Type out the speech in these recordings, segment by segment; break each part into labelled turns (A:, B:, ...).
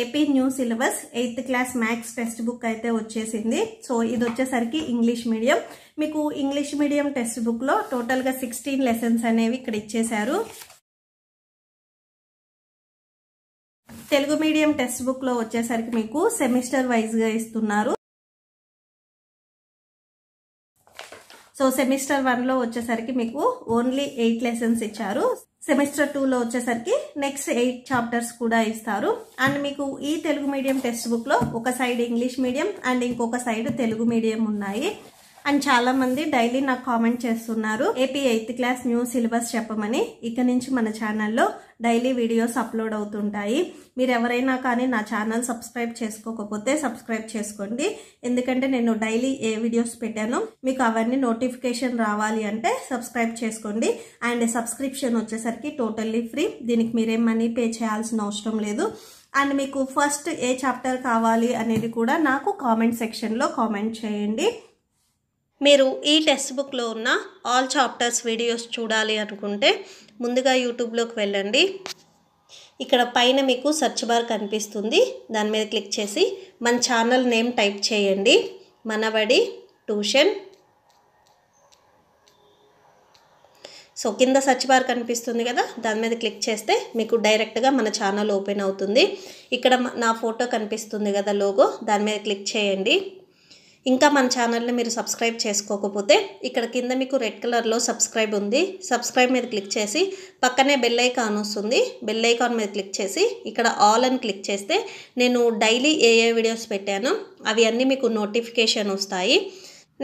A: AP new syllabus eighth class maths text book అయితే వచ్చేసింది so ఇది వచ్చేసరికి ఇంగ్లీష్ మీడియం మీకు ఇంగ్లీష్ మీడియం టెక్స్ట్ బుక్లో టోటల్గా సిక్స్టీన్ లెసన్స్ అనేవి ఇక్కడ ఇచ్చేశారు తెలుగు మీడియం టెక్స్ట్ బుక్లో వచ్చేసరికి మీకు సెమిస్టర్ వైజ్గా ఇస్తున్నారు సో సెమిస్టర్ వన్లో వచ్చేసరికి మీకు ఓన్లీ ఎయిట్ లెసన్స్ ఇచ్చారు సెమిస్టర్ టూలో వచ్చేసరికి నెక్స్ట్ ఎయిట్ చాప్టర్స్ కూడా ఇస్తారు అండ్ మీకు ఈ తెలుగు మీడియం టెక్స్ట్ బుక్లో ఒక సైడ్ ఇంగ్లీష్ మీడియం అండ్ ఇంకొక సైడ్ తెలుగు మీడియం ఉన్నాయి అండ్ చాలా మంది డైలీ నాకు కామెంట్ చేస్తున్నారు AP eighth class new syllabus చెప్పమని ఇక నుంచి మన ఛానల్లో డైలీ వీడియోస్ అప్లోడ్ అవుతుంటాయి మీరు ఎవరైనా కానీ నా ఛానల్ సబ్స్క్రైబ్ చేసుకోకపోతే సబ్స్క్రైబ్ చేసుకోండి ఎందుకంటే నేను డైలీ ఏ వీడియోస్ పెట్టాను మీకు అవన్నీ నోటిఫికేషన్ రావాలి అంటే సబ్స్క్రైబ్ చేసుకోండి అండ్ సబ్స్క్రిప్షన్ వచ్చేసరికి టోటల్లీ ఫ్రీ దీనికి మీరేం మనీ పే చేయాల్సిన అవసరం లేదు అండ్ మీకు ఫస్ట్ ఏ చాప్టర్ కావాలి అనేది కూడా నాకు కామెంట్ సెక్షన్లో కామెంట్ చేయండి మీరు ఈ టెక్స్ట్ బుక్లో ఉన్న ఆల్ చాప్టర్స్ వీడియోస్ చూడాలి అనుకుంటే ముందుగా యూట్యూబ్లోకి వెళ్ళండి ఇక్కడ పైన మీకు సర్చ్ బార్ కనిపిస్తుంది దాని మీద క్లిక్ చేసి మన ఛానల్ నేమ్ టైప్ చేయండి మనబడి ట్యూషన్ సో కింద సర్చ్ బార్ కనిపిస్తుంది కదా దాని మీద క్లిక్ చేస్తే మీకు డైరెక్ట్గా మన ఛానల్ ఓపెన్ అవుతుంది ఇక్కడ నా ఫోటో కనిపిస్తుంది కదా లోగో దాని మీద క్లిక్ చేయండి ఇంకా మన ఛానల్ని మీరు సబ్స్క్రైబ్ చేసుకోకపోతే ఇక్కడ కింద మీకు రెడ్ కలర్లో సబ్స్క్రైబ్ ఉంది సబ్స్క్రైబ్ మీద క్లిక్ చేసి పక్కనే బెల్ ఐకాన్ వస్తుంది బెల్ ఐకాన్ మీద క్లిక్ చేసి ఇక్కడ ఆల్ అని క్లిక్ చేస్తే నేను డైలీ ఏ ఏ వీడియోస్ పెట్టాను అవి అన్నీ మీకు నోటిఫికేషన్ వస్తాయి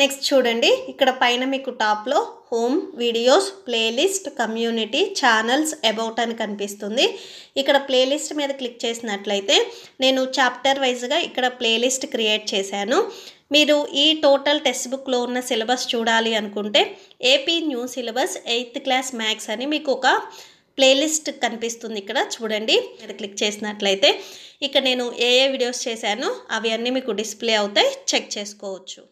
A: నెక్స్ట్ చూడండి ఇక్కడ పైన మీకు టాప్లో home videos playlist community channels about అని కనిపిస్తుంది ఇక్కడ ప్లేలిస్ట్ మీద క్లిక్ చేసినట్లయితే నేను చాప్టర్ వైజ్గా ఇక్కడ ప్లేలిస్ట్ క్రియేట్ చేశాను మీరు ఈ టోటల్ టెక్స్ట్ బుక్లో ఉన్న సిలబస్ చూడాలి అనుకుంటే AP new syllabus eighth class maths అని మీకు ఒక ప్లేలిస్ట్ కనిపిస్తుంది ఇక్కడ చూడండి మీరు క్లిక్ చేసినట్లయితే ఇక్కడ నేను ఏ ఏ వీడియోస్ చేశానో అవి అన్నీ మీకు డిస్ప్లే అవుతాయి చెక్ చేసుకోవచ్చు